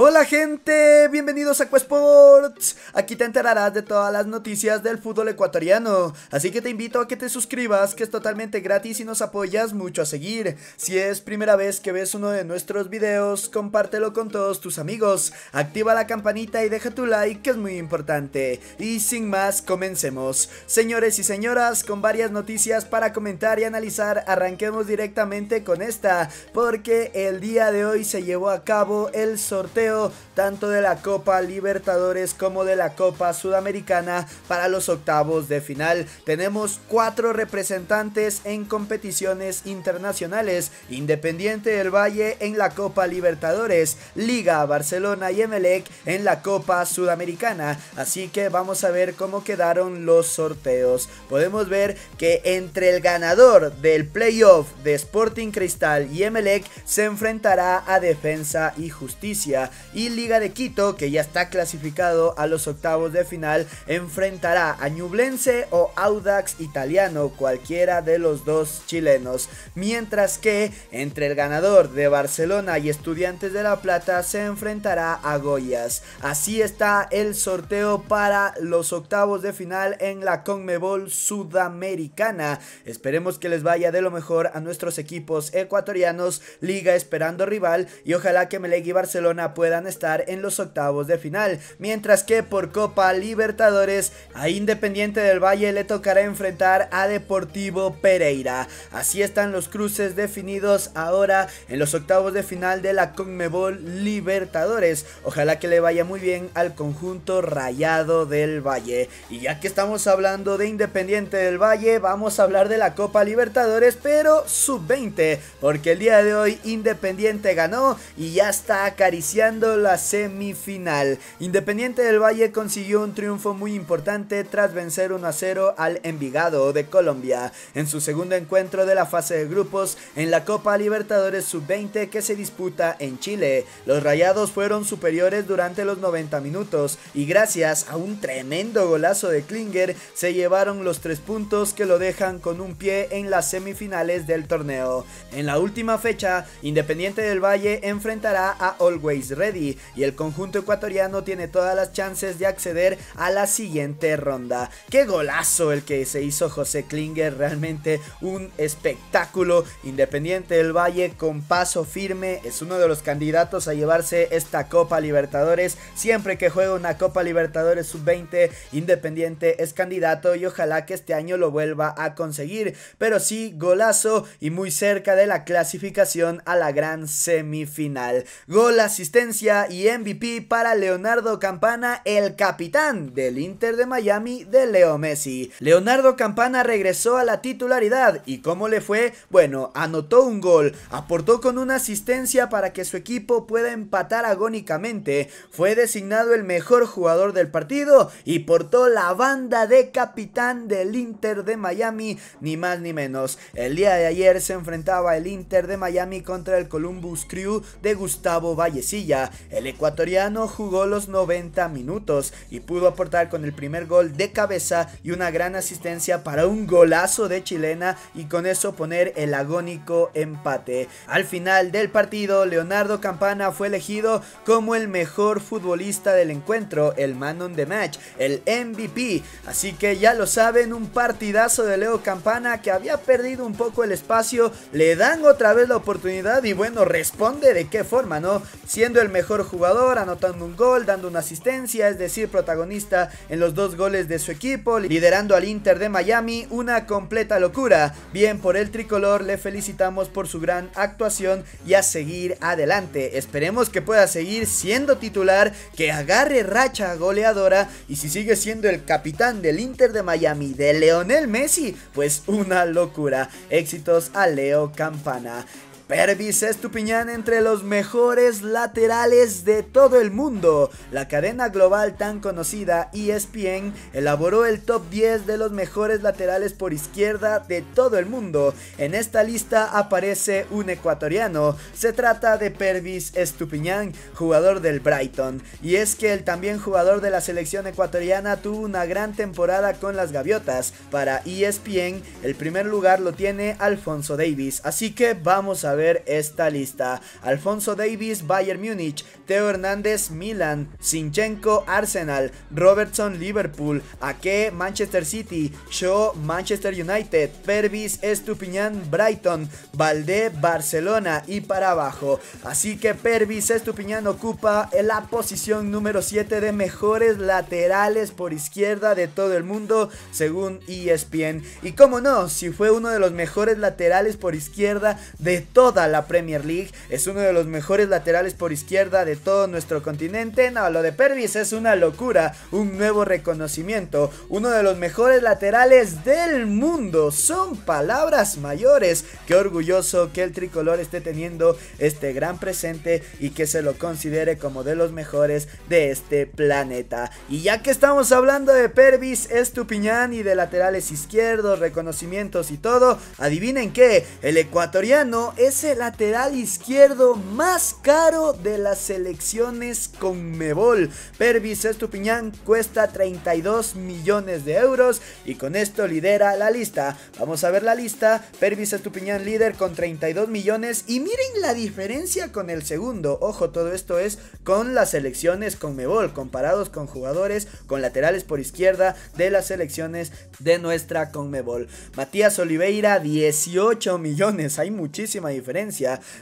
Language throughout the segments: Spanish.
Hola gente, bienvenidos a Cuesports! Aquí te enterarás de todas las noticias del fútbol ecuatoriano, así que te invito a que te suscribas, que es totalmente gratis y nos apoyas mucho a seguir. Si es primera vez que ves uno de nuestros videos, compártelo con todos tus amigos, activa la campanita y deja tu like que es muy importante. Y sin más, comencemos. Señores y señoras, con varias noticias para comentar y analizar, arranquemos directamente con esta, porque el día de hoy se llevó a cabo el sorteo tanto de la Copa Libertadores como de la Copa Sudamericana para los octavos de final. Tenemos cuatro representantes en competiciones internacionales, Independiente del Valle en la Copa Libertadores, Liga Barcelona y Emelec en la Copa Sudamericana. Así que vamos a ver cómo quedaron los sorteos. Podemos ver que entre el ganador del playoff de Sporting Cristal y Emelec se enfrentará a Defensa y Justicia y Liga de Quito, que ya está clasificado a los octavos de final, enfrentará a Ñublense o Audax Italiano, cualquiera de los dos chilenos. Mientras que entre el ganador de Barcelona y Estudiantes de La Plata se enfrentará a Goyas. Así está el sorteo para los octavos de final en la Conmebol Sudamericana. Esperemos que les vaya de lo mejor a nuestros equipos ecuatorianos, Liga esperando rival y ojalá que Melegui Barcelona puedan estar en los octavos de final, mientras que por Copa Libertadores a Independiente del Valle le tocará enfrentar a Deportivo Pereira. Así están los cruces definidos ahora en los octavos de final de la Conmebol Libertadores. Ojalá que le vaya muy bien al conjunto rayado del Valle. Y ya que estamos hablando de Independiente del Valle, vamos a hablar de la Copa Libertadores, pero sub-20, porque el día de hoy Independiente ganó y ya está acariciando la semifinal. Independiente del Valle consiguió un triunfo muy importante tras vencer 1 a 0 al Envigado de Colombia en su segundo encuentro de la fase de grupos en la Copa Libertadores Sub-20 que se disputa en Chile. Los rayados fueron superiores durante los 90 minutos y gracias a un tremendo golazo de Klinger se llevaron los tres puntos que lo dejan con un pie en las semifinales del torneo. En la última fecha, Independiente del Valle enfrentará a Always Ready y el conjunto ecuatoriano tiene todas las chances de acceder a la siguiente ronda. ¡Qué golazo el que se hizo José Klinger! Realmente un espectáculo. Independiente del Valle con paso firme es uno de los candidatos a llevarse esta Copa Libertadores. Siempre que juega una Copa Libertadores sub-20, Independiente es candidato y ojalá que este año lo vuelva a conseguir. Pero sí, golazo y muy cerca de la clasificación a la gran semifinal. Gol asistencia y MVP para Leonardo Campana, el capitán del Inter de Miami de Leo Messi. Leonardo Campana regresó a la titularidad y ¿cómo le fue? Bueno, anotó un gol, aportó con una asistencia para que su equipo pueda empatar agónicamente, fue designado el mejor jugador del partido y portó la banda de capitán del Inter de Miami, ni más ni menos. El día de ayer se enfrentaba el Inter de Miami contra el Columbus Crew de Gustavo Vallecilla el ecuatoriano jugó los 90 minutos y pudo aportar con el primer gol de cabeza y una gran asistencia para un golazo de chilena y con eso poner el agónico empate. Al final del partido, Leonardo Campana fue elegido como el mejor futbolista del encuentro, el man de the match, el MVP. Así que ya lo saben, un partidazo de Leo Campana que había perdido un poco el espacio, le dan otra vez la oportunidad y bueno, responde de qué forma, ¿no? Siendo el mejor jugador, anotando un gol, dando una asistencia, es decir, protagonista en los dos goles de su equipo, liderando al Inter de Miami, una completa locura. Bien por el tricolor, le felicitamos por su gran actuación y a seguir adelante. Esperemos que pueda seguir siendo titular, que agarre racha goleadora y si sigue siendo el capitán del Inter de Miami de Leonel Messi, pues una locura. Éxitos a Leo Campana. Pervis Estupiñán entre los mejores laterales de todo el mundo. La cadena global tan conocida ESPN elaboró el top 10 de los mejores laterales por izquierda de todo el mundo. En esta lista aparece un ecuatoriano. Se trata de Pervis Estupiñán, jugador del Brighton. Y es que el también jugador de la selección ecuatoriana tuvo una gran temporada con las gaviotas. Para ESPN, el primer lugar lo tiene Alfonso Davis. Así que vamos a ver ver esta lista. Alfonso Davis, Bayern Múnich, Teo Hernández, Milan, Sinchenko, Arsenal, Robertson, Liverpool, Ake, Manchester City, Shaw, Manchester United, Pervis, Estupiñán, Brighton, Valdé, Barcelona y para abajo. Así que Pervis Estupiñán ocupa la posición número 7 de mejores laterales por izquierda de todo el mundo, según ESPN. Y cómo no, si fue uno de los mejores laterales por izquierda de todo toda la Premier League. Es uno de los mejores laterales por izquierda de todo nuestro continente. No, lo de Pervis es una locura, un nuevo reconocimiento, uno de los mejores laterales del mundo. Son palabras mayores. Qué orgulloso que el tricolor esté teniendo este gran presente y que se lo considere como de los mejores de este planeta. Y ya que estamos hablando de Pervis, es tu Estupiñán y de laterales izquierdos, reconocimientos y todo, adivinen que el ecuatoriano es lateral izquierdo más caro de las selecciones con Mebol. Pervis Estupiñán cuesta 32 millones de euros y con esto lidera la lista. Vamos a ver la lista. Pervis Estupiñán líder con 32 millones y miren la diferencia con el segundo. Ojo, todo esto es con las selecciones con Mebol, comparados con jugadores con laterales por izquierda de las selecciones de nuestra Conmebol. Matías Oliveira, 18 millones. Hay muchísima diferencia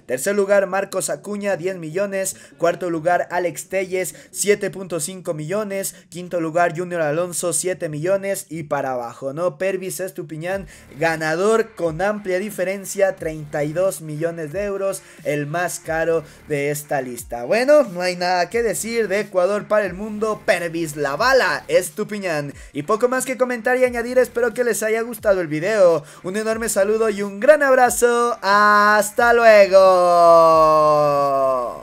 Tercer lugar, Marcos Acuña, 10 millones. Cuarto lugar, Alex Telles, 7.5 millones. Quinto lugar, Junior Alonso, 7 millones. Y para abajo, ¿no? Pervis Estupiñán, ganador con amplia diferencia, 32 millones de euros, el más caro de esta lista. Bueno, no hay nada que decir de Ecuador para el mundo. Pervis la bala, Estupiñán. Y poco más que comentar y añadir, espero que les haya gustado el video. Un enorme saludo y un gran abrazo. Hasta ¡Hasta luego!